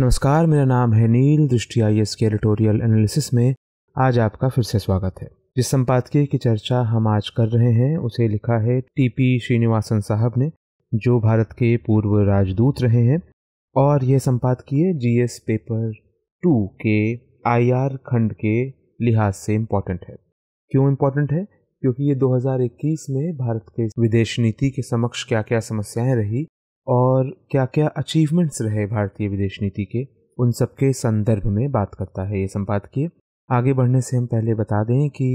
नमस्कार मेरा नाम है नील दृष्टि आई एस के एडिटोरियल एनालिसिस में आज आपका फिर से स्वागत है जिस संपादकीय की चर्चा हम आज कर रहे हैं उसे लिखा है टीपी श्रीनिवासन साहब ने जो भारत के पूर्व राजदूत रहे हैं और यह संपादकीय एस पेपर टू के आर खंड के लिहाज से इम्पॉर्टेंट है क्यों इम्पॉर्टेंट है क्योंकि ये 2021 में भारत के विदेश नीति के समक्ष क्या क्या समस्याएं रही और क्या क्या अचीवमेंट्स रहे भारतीय विदेश नीति के उन सबके संदर्भ में बात करता है ये संपादकीय आगे बढ़ने से हम पहले बता दें कि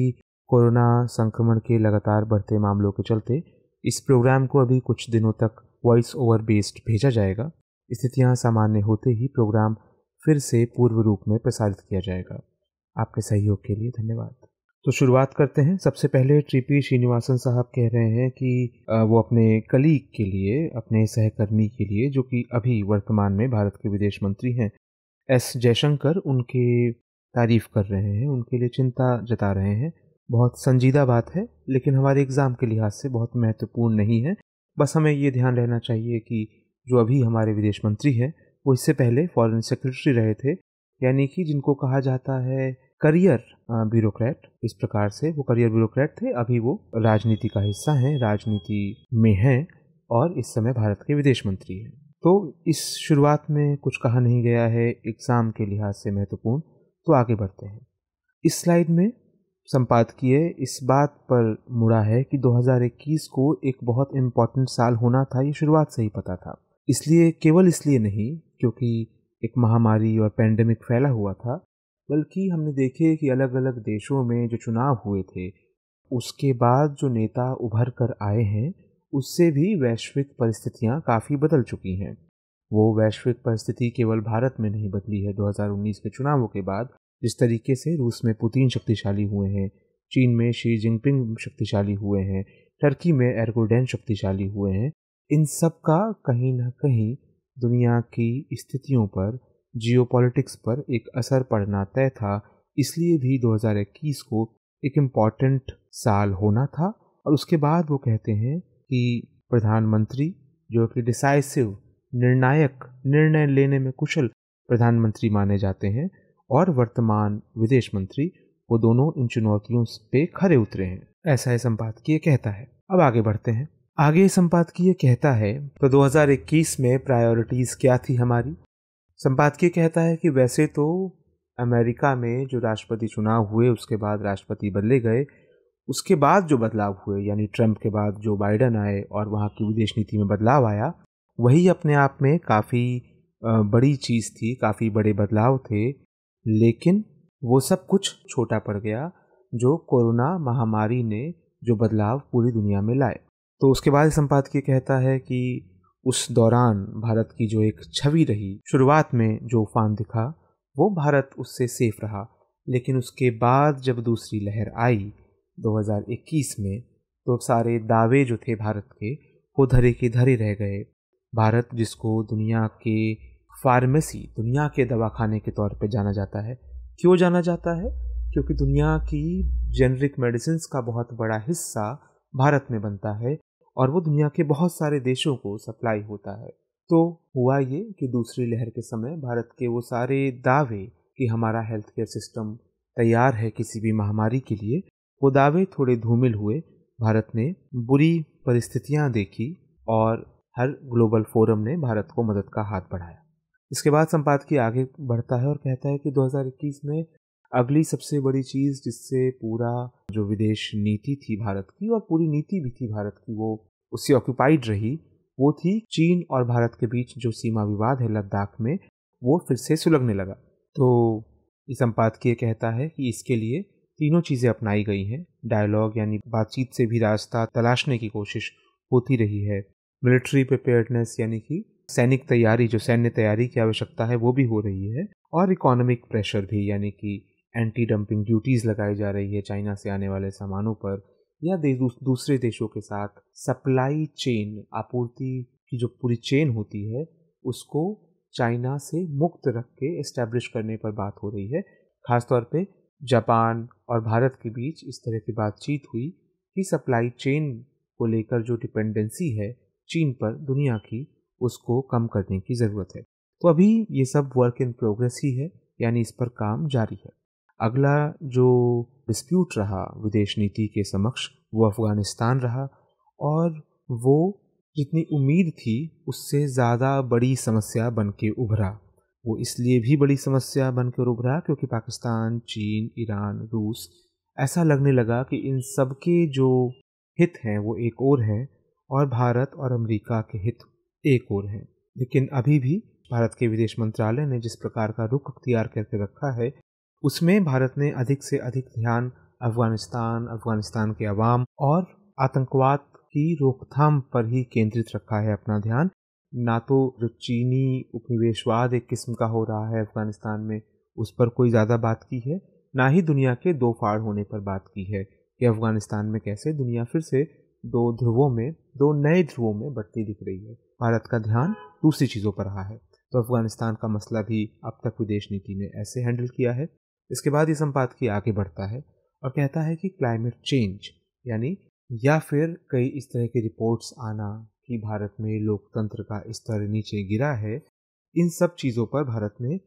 कोरोना संक्रमण के लगातार बढ़ते मामलों के चलते इस प्रोग्राम को अभी कुछ दिनों तक वॉइस ओवर बेस्ड भेजा जाएगा स्थितियाँ सामान्य होते ही प्रोग्राम फिर से पूर्व रूप में प्रसारित किया जाएगा आपके सहयोग के लिए धन्यवाद तो शुरुआत करते हैं सबसे पहले पी श्रीनिवासन साहब कह रहे हैं कि वो अपने कलीग के लिए अपने सहकर्मी के लिए जो कि अभी वर्तमान में भारत के विदेश मंत्री हैं एस जयशंकर उनके तारीफ कर रहे हैं उनके लिए चिंता जता रहे हैं बहुत संजीदा बात है लेकिन हमारे एग्ज़ाम के लिहाज से बहुत महत्वपूर्ण नहीं है बस हमें ये ध्यान रहना चाहिए कि जो अभी हमारे विदेश मंत्री हैं वो इससे पहले फॉरेन सेक्रेटरी रहे थे यानी कि जिनको कहा जाता है करियर ब्यूरोक्रेट इस प्रकार से वो करियर ब्यूरोक्रेट थे अभी वो राजनीति का हिस्सा हैं राजनीति में हैं और इस समय भारत के विदेश मंत्री हैं तो इस शुरुआत में कुछ कहा नहीं गया है एग्ज़ाम के लिहाज से महत्वपूर्ण तो आगे बढ़ते हैं इस स्लाइड में संपादकीय इस बात पर मुड़ा है कि 2021 को एक बहुत इम्पॉर्टेंट साल होना था ये शुरुआत से ही पता था इसलिए केवल इसलिए नहीं क्योंकि एक महामारी और पैंडमिक फैला हुआ था बल्कि हमने देखे कि अलग अलग देशों में जो चुनाव हुए थे उसके बाद जो नेता उभर कर आए हैं उससे भी वैश्विक परिस्थितियां काफ़ी बदल चुकी हैं वो वैश्विक परिस्थिति केवल भारत में नहीं बदली है 2019 के चुनावों के बाद जिस तरीके से रूस में पुतिन शक्तिशाली हुए हैं चीन में शी जिनपिंग शक्तिशाली हुए हैं टर्की में एरकोडेन शक्तिशाली हुए हैं इन सब का कहीं ना कहीं दुनिया की स्थितियों पर जियोपॉलिटिक्स पर एक असर पड़ना तय था इसलिए भी 2021 को एक इम्पॉर्टेंट साल होना था और उसके बाद वो कहते हैं कि प्रधानमंत्री जो कि डिसाइसिव निर्णायक निर्णय लेने में कुशल प्रधानमंत्री माने जाते हैं और वर्तमान विदेश मंत्री वो दोनों इन चुनौतियों पे खड़े उतरे हैं ऐसा ही संपादकीय कहता है अब आगे बढ़ते हैं आगे संपादकीय कहता है तो 2021 में प्रायोरिटीज़ क्या थी हमारी संपादकीय कहता है कि वैसे तो अमेरिका में जो राष्ट्रपति चुनाव हुए उसके बाद राष्ट्रपति बदले गए उसके बाद जो बदलाव हुए यानी ट्रंप के बाद जो बाइडन आए और वहाँ की विदेश नीति में बदलाव आया वही अपने आप में काफ़ी बड़ी चीज़ थी काफ़ी बड़े बदलाव थे लेकिन वो सब कुछ छोटा पड़ गया जो कोरोना महामारी ने जो बदलाव पूरी दुनिया में लाए तो उसके बाद संपादकीय कहता है कि उस दौरान भारत की जो एक छवि रही शुरुआत में जो उफान दिखा वो भारत उससे सेफ रहा लेकिन उसके बाद जब दूसरी लहर आई 2021 में तो सारे दावे जो थे भारत के वो धरे के धरे रह गए भारत जिसको दुनिया के फार्मेसी दुनिया के दवाखाने के तौर पे जाना जाता है क्यों जाना जाता है क्योंकि दुनिया की जेनरिक मेडिसिन का बहुत बड़ा हिस्सा भारत में बनता है और वो दुनिया के बहुत सारे देशों को सप्लाई होता है तो हुआ ये कि दूसरी लहर के समय भारत के वो सारे दावे कि हमारा हेल्थ केयर सिस्टम तैयार है किसी भी महामारी के लिए वो दावे थोड़े धूमिल हुए भारत ने बुरी परिस्थितियां देखी और हर ग्लोबल फोरम ने भारत को मदद का हाथ बढ़ाया इसके बाद संपादकीय आगे बढ़ता है और कहता है कि 2021 में अगली सबसे बड़ी चीज़ जिससे पूरा जो विदेश नीति थी भारत की और पूरी नीति भी थी भारत की वो उससे ऑक्यूपाइड रही वो थी चीन और भारत के बीच जो सीमा विवाद है लद्दाख में वो फिर से सुलगने लगा तो इस संपादकीय कहता है कि इसके लिए तीनों चीज़ें अपनाई गई हैं डायलॉग यानी बातचीत से भी रास्ता तलाशने की कोशिश होती रही है मिलिट्री प्रिपेयर्डनेस यानी कि सैनिक तैयारी जो सैन्य तैयारी की आवश्यकता है वो भी हो रही है और इकोनॉमिक प्रेशर भी यानी कि एंटी डंपिंग ड्यूटीज़ लगाई जा रही है चाइना से आने वाले सामानों पर या दे, दूसरे देशों के साथ सप्लाई चेन आपूर्ति की जो पूरी चेन होती है उसको चाइना से मुक्त रख के इस्टेब्लिश करने पर बात हो रही है खासतौर पे जापान और भारत के बीच इस तरह की बातचीत हुई कि सप्लाई चेन को लेकर जो डिपेंडेंसी है चीन पर दुनिया की उसको कम करने की ज़रूरत है तो अभी ये सब वर्क इन प्रोग्रेस ही है यानी इस पर काम जारी है अगला जो डिस्प्यूट रहा विदेश नीति के समक्ष वो अफ़गानिस्तान रहा और वो जितनी उम्मीद थी उससे ज़्यादा बड़ी समस्या बन के उभरा वो इसलिए भी बड़ी समस्या बन के उभरा क्योंकि पाकिस्तान चीन ईरान रूस ऐसा लगने लगा कि इन सब के जो हित हैं वो एक और हैं और भारत और अमेरिका के हित एक और हैं लेकिन अभी भी भारत के विदेश मंत्रालय ने जिस प्रकार का रुख अख्तियार करके रखा है उसमें भारत ने अधिक से अधिक ध्यान अफगानिस्तान अफगानिस्तान के अवाम और आतंकवाद की रोकथाम पर ही केंद्रित रखा है अपना ध्यान ना तो जो चीनी उपनिवेशवाद एक किस्म का हो रहा है अफगानिस्तान में उस पर कोई ज़्यादा बात की है ना ही दुनिया के दो फाड़ होने पर बात की है कि अफगानिस्तान में कैसे दुनिया फिर से दो ध्रुवों में दो नए ध्रुवों में बढ़ती दिख रही है भारत का ध्यान दूसरी चीज़ों पर रहा है तो अफगानिस्तान का मसला भी अब तक विदेश नीति ने ऐसे हैंडल किया है इसके बाद ये संपादकीय आगे बढ़ता है और कहता है कि क्लाइमेट चेंज यानी या फिर कई इस तरह की रिपोर्ट्स आना कि भारत में लोकतंत्र का स्तर नीचे गिरा है इन सब चीज़ों पर भारत ने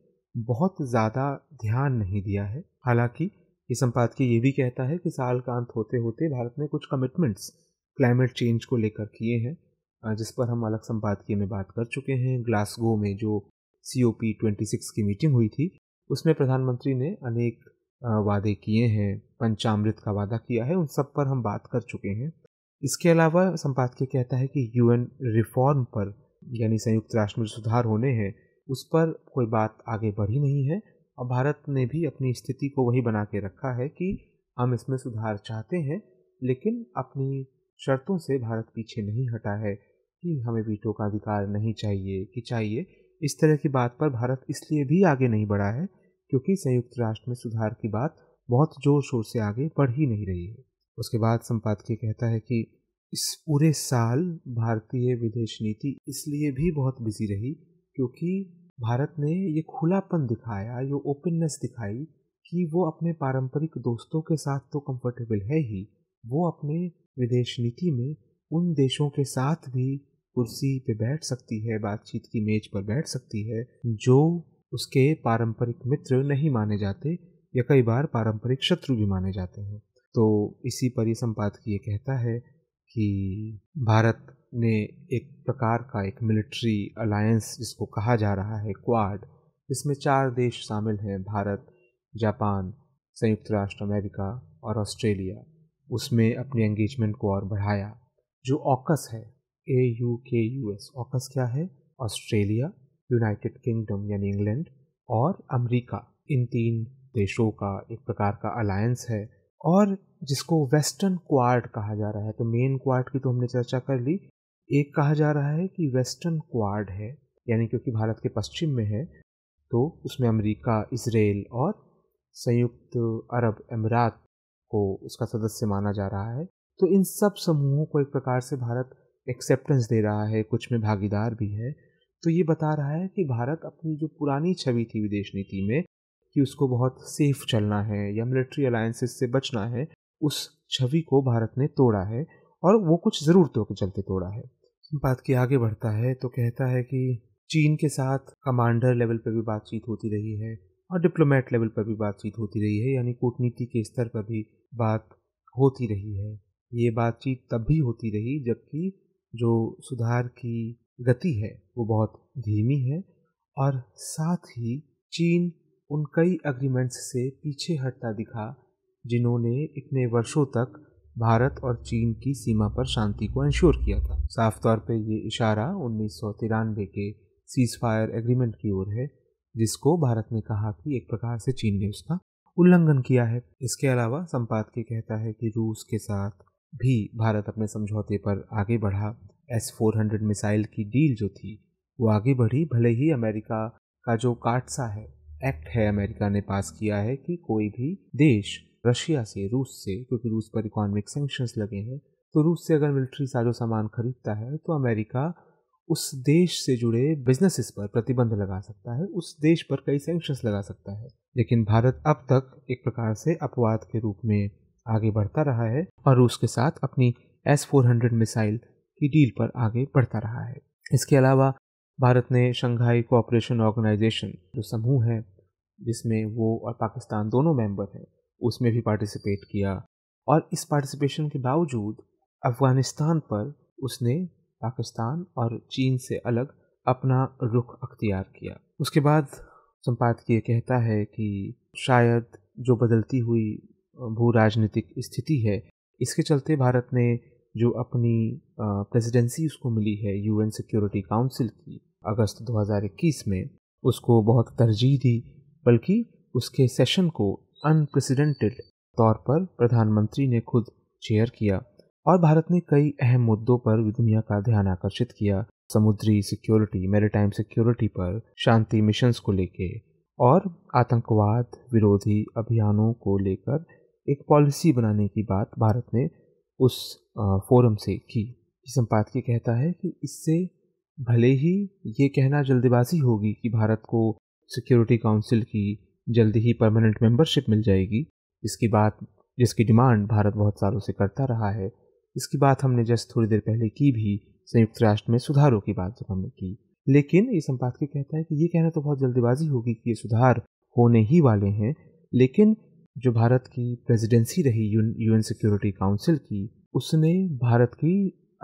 बहुत ज़्यादा ध्यान नहीं दिया है हालांकि ये संपादकीय ये भी कहता है कि साल का अंत होते होते भारत ने कुछ कमिटमेंट्स क्लाइमेट चेंज को लेकर किए हैं जिस पर हम अलग संपादकीय में बात कर चुके हैं ग्लासगो में जो C O P twenty six की मीटिंग हुई थी उसमें प्रधानमंत्री ने अनेक वादे किए हैं पंचामृत का वादा किया है उन सब पर हम बात कर चुके हैं इसके अलावा संपादकीय कहता है कि यूएन रिफॉर्म पर यानी संयुक्त राष्ट्र में सुधार होने हैं उस पर कोई बात आगे बढ़ी नहीं है और भारत ने भी अपनी स्थिति को वही बना के रखा है कि हम इसमें सुधार चाहते हैं लेकिन अपनी शर्तों से भारत पीछे नहीं हटा है कि हमें वीटो का अधिकार नहीं चाहिए कि चाहिए इस तरह की बात पर भारत इसलिए भी आगे नहीं बढ़ा है क्योंकि संयुक्त राष्ट्र में सुधार की बात बहुत जोर शोर से आगे बढ़ ही नहीं रही है उसके बाद संपादकीय कहता है कि इस पूरे साल भारतीय विदेश नीति इसलिए भी बहुत बिजी रही क्योंकि भारत ने ये खुलापन दिखाया ये ओपननेस दिखाई कि वो अपने पारंपरिक दोस्तों के साथ तो कंफर्टेबल है ही वो अपने विदेश नीति में उन देशों के साथ भी कुर्सी पे बैठ सकती है बातचीत की मेज पर बैठ सकती है जो उसके पारंपरिक मित्र नहीं माने जाते या कई बार पारंपरिक शत्रु भी माने जाते हैं तो इसी पर यह संपादकीय कहता है कि भारत ने एक प्रकार का एक मिलिट्री अलायंस जिसको कहा जा रहा है क्वाड इसमें चार देश शामिल हैं भारत जापान संयुक्त राष्ट्र अमेरिका और ऑस्ट्रेलिया उसमें अपने एंगेजमेंट को और बढ़ाया जो ऑकस है A U K U S AUKUS क्या है ऑस्ट्रेलिया यूनाइटेड किंगडम यानी इंग्लैंड और अमेरिका इन तीन देशों का एक प्रकार का अलायंस है और जिसको वेस्टर्न क्वाड कहा जा रहा है तो मेन क्वाड की तो हमने चर्चा कर ली एक कहा जा रहा है कि वेस्टर्न क्वाड है यानी क्योंकि भारत के पश्चिम में है तो उसमें अमेरिका इसराइल और संयुक्त अरब अमीरात को उसका सदस्य माना जा रहा है तो इन सब समूहों को एक प्रकार से भारत एक्सेप्टेंस दे रहा है कुछ में भागीदार भी है तो ये बता रहा है कि भारत अपनी जो पुरानी छवि थी विदेश नीति में कि उसको बहुत सेफ चलना है या मिलिट्री अलायंसेस से बचना है उस छवि को भारत ने तोड़ा है और वो कुछ ज़रूरतों के चलते तोड़ा है बात की आगे बढ़ता है तो कहता है कि चीन के साथ कमांडर लेवल पर भी बातचीत होती रही है और डिप्लोमेट लेवल पर भी बातचीत होती रही है यानी कूटनीति के स्तर पर भी बात होती रही है ये बातचीत तब भी होती रही जबकि जो सुधार की गति है वो बहुत धीमी है और साथ ही चीन उन कई अग्रीमेंट्स से पीछे हटता दिखा जिन्होंने इतने वर्षों तक भारत और चीन की सीमा पर शांति को इंश्योर किया था साफ तौर पर ये इशारा उन्नीस के सीज फायर एग्रीमेंट की ओर है जिसको भारत ने कहा कि एक प्रकार से चीन ने उसका उल्लंघन किया है इसके अलावा संपादकीय कहता है कि रूस के साथ भी भारत अपने समझौते पर आगे बढ़ा एस हंड्रेड मिसाइल की डील जो थी वो आगे बढ़ी भले ही अमेरिका का जो काटसा है एक्ट है अमेरिका ने पास किया है कि कोई भी देश रशिया से रूस से क्योंकि रूस पर इकोनॉमिक सेंक्शंस लगे हैं तो रूस से अगर मिलिट्री साजो सामान खरीदता है तो अमेरिका उस देश से जुड़े बिजनेसेस पर प्रतिबंध लगा सकता है उस देश पर कई सेंक्शंस लगा सकता है लेकिन भारत अब तक एक प्रकार से अपवाद के रूप में आगे बढ़ता रहा है और रूस के साथ अपनी एस फोर हंड्रेड मिसाइल की डील पर आगे बढ़ता रहा है इसके अलावा भारत ने शंघाई कोऑपरेशन ऑर्गेनाइजेशन जो समूह है जिसमें वो और पाकिस्तान दोनों मेंबर हैं उसमें भी पार्टिसिपेट किया और इस पार्टिसिपेशन के बावजूद अफगानिस्तान पर उसने पाकिस्तान और चीन से अलग अपना रुख अख्तियार किया उसके बाद संपादकीय कहता है कि शायद जो बदलती हुई भू राजनीतिक स्थिति है इसके चलते भारत ने जो अपनी प्रेसिडेंसी उसको मिली है यूएन सिक्योरिटी काउंसिल की अगस्त 2021 में उसको बहुत तरजीह दी बल्कि उसके सेशन को अनप्रेसिडेंटेड तौर पर प्रधानमंत्री ने खुद चेयर किया और भारत ने कई अहम मुद्दों पर दुनिया का ध्यान आकर्षित किया समुद्री सिक्योरिटी मैरिटाइम सिक्योरिटी पर शांति मिशंस को लेके और आतंकवाद विरोधी अभियानों को लेकर एक पॉलिसी बनाने की बात भारत ने उस फोरम से की संपादकीय कहता है कि इससे भले ही ये कहना जल्दबाजी होगी कि भारत को सिक्योरिटी काउंसिल की जल्दी ही परमानेंट मेंबरशिप मिल जाएगी इसकी बात जिसकी डिमांड भारत बहुत सालों से करता रहा है इसकी बात हमने जस्ट थोड़ी देर पहले की भी संयुक्त राष्ट्र में सुधारों की बात जब हमने की लेकिन ये संपादकीय कहता है कि ये कहना तो बहुत जल्दबाजी होगी कि ये सुधार होने ही वाले हैं लेकिन जो भारत की प्रेसिडेंसी रही यूएन सिक्योरिटी काउंसिल की उसने भारत की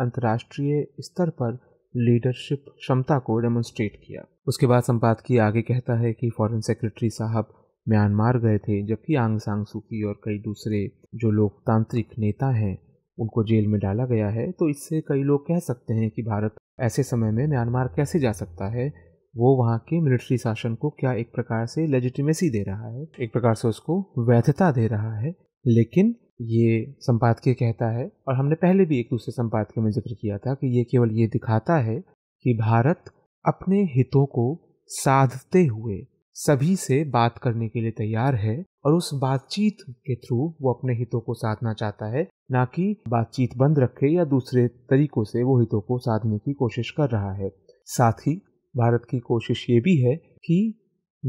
अंतर्राष्ट्रीय स्तर पर लीडरशिप क्षमता को डेमोन्स्ट्रेट किया उसके बाद संपादकीय आगे कहता है कि फॉरेन सेक्रेटरी साहब म्यांमार गए थे जबकि आंग सांग सूकी और कई दूसरे जो लोकतांत्रिक नेता हैं उनको जेल में डाला गया है तो इससे कई लोग कह सकते हैं कि भारत ऐसे समय में म्यांमार कैसे जा सकता है वो वहाँ के मिलिट्री शासन को क्या एक प्रकार से लेजिटिमेसी दे रहा है एक प्रकार से उसको वैधता दे रहा है लेकिन ये संपादकीय कहता है और हमने पहले भी एक दूसरे संपादकीय में जिक्र किया था कि ये केवल ये दिखाता है कि भारत अपने हितों को साधते हुए सभी से बात करने के लिए तैयार है और उस बातचीत के थ्रू वो अपने हितों को साधना चाहता है ना कि बातचीत बंद रखे या दूसरे तरीकों से वो हितों को साधने की कोशिश कर रहा है साथ ही भारत की कोशिश ये भी है कि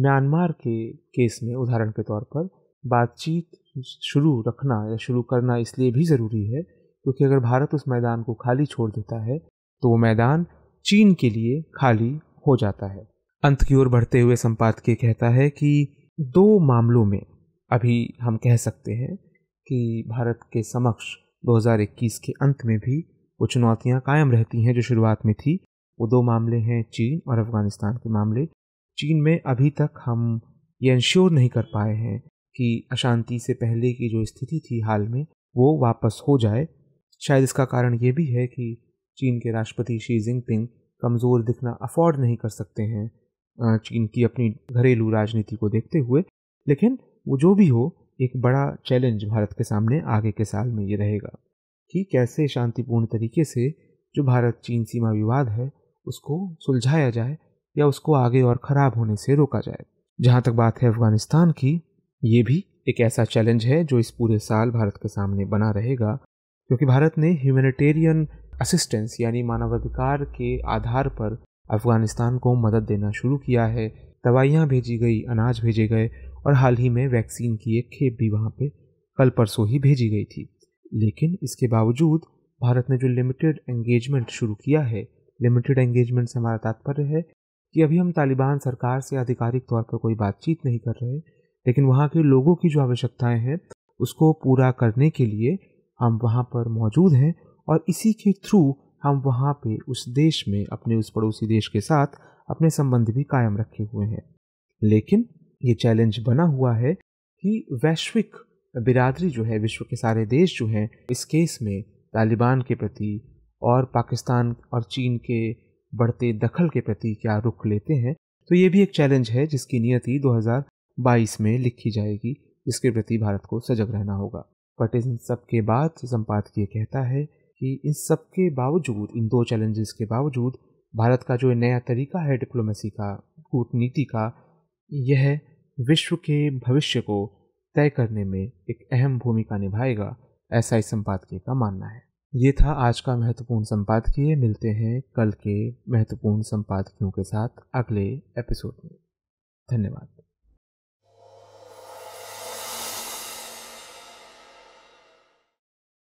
म्यांमार के केस में उदाहरण के तौर पर बातचीत शुरू रखना या शुरू करना इसलिए भी ज़रूरी है क्योंकि अगर भारत उस मैदान को खाली छोड़ देता है तो वो मैदान चीन के लिए खाली हो जाता है अंत की ओर बढ़ते हुए संपादकीय कहता है कि दो मामलों में अभी हम कह सकते हैं कि भारत के समक्ष 2021 के अंत में भी वो चुनौतियाँ कायम रहती हैं जो शुरुआत में थी वो दो मामले हैं चीन और अफ़गानिस्तान के मामले चीन में अभी तक हम ये इंश्योर नहीं कर पाए हैं कि अशांति से पहले की जो स्थिति थी हाल में वो वापस हो जाए शायद इसका कारण ये भी है कि चीन के राष्ट्रपति शी जिनपिंग कमज़ोर दिखना अफोर्ड नहीं कर सकते हैं चीन की अपनी घरेलू राजनीति को देखते हुए लेकिन वो जो भी हो एक बड़ा चैलेंज भारत के सामने आगे के साल में ये रहेगा कि कैसे शांतिपूर्ण तरीके से जो भारत चीन सीमा विवाद है उसको सुलझाया जाए या उसको आगे और ख़राब होने से रोका जाए जहाँ तक बात है अफगानिस्तान की ये भी एक ऐसा चैलेंज है जो इस पूरे साल भारत के सामने बना रहेगा क्योंकि भारत ने ह्यूमैनिटेरियन असिस्टेंस यानी मानवाधिकार के आधार पर अफगानिस्तान को मदद देना शुरू किया है दवाइयाँ भेजी गई अनाज भेजे गए और हाल ही में वैक्सीन की एक खेप भी वहाँ पे कल परसों ही भेजी गई थी लेकिन इसके बावजूद भारत ने जो लिमिटेड एंगेजमेंट शुरू किया है लिमिटेड एंगेजमेंट से हमारा तात्पर्य है कि अभी हम तालिबान सरकार से आधिकारिक तौर पर कोई बातचीत नहीं कर रहे लेकिन वहाँ के लोगों की जो आवश्यकताएं हैं उसको पूरा करने के लिए हम वहाँ पर मौजूद हैं और इसी के थ्रू हम वहाँ पे उस देश में अपने उस पड़ोसी देश के साथ अपने संबंध भी कायम रखे हुए हैं लेकिन ये चैलेंज बना हुआ है कि वैश्विक बिरादरी जो है विश्व के सारे देश जो हैं इस केस में तालिबान के प्रति और पाकिस्तान और चीन के बढ़ते दखल के प्रति क्या रुख लेते हैं तो ये भी एक चैलेंज है जिसकी नियति 2022 में लिखी जाएगी जिसके प्रति भारत को सजग रहना होगा बट इन सब के बाद संपादकीय कहता है कि इन सब के बावजूद इन दो चैलेंजेस के बावजूद भारत का जो नया तरीका है डिप्लोमेसी का कूटनीति का यह विश्व के भविष्य को तय करने में एक अहम भूमिका निभाएगा ऐसा इस संपादकीय का मानना है ये था आज का महत्वपूर्ण संपादकीय मिलते हैं कल के महत्वपूर्ण संपादकियों के साथ अगले एपिसोड में धन्यवाद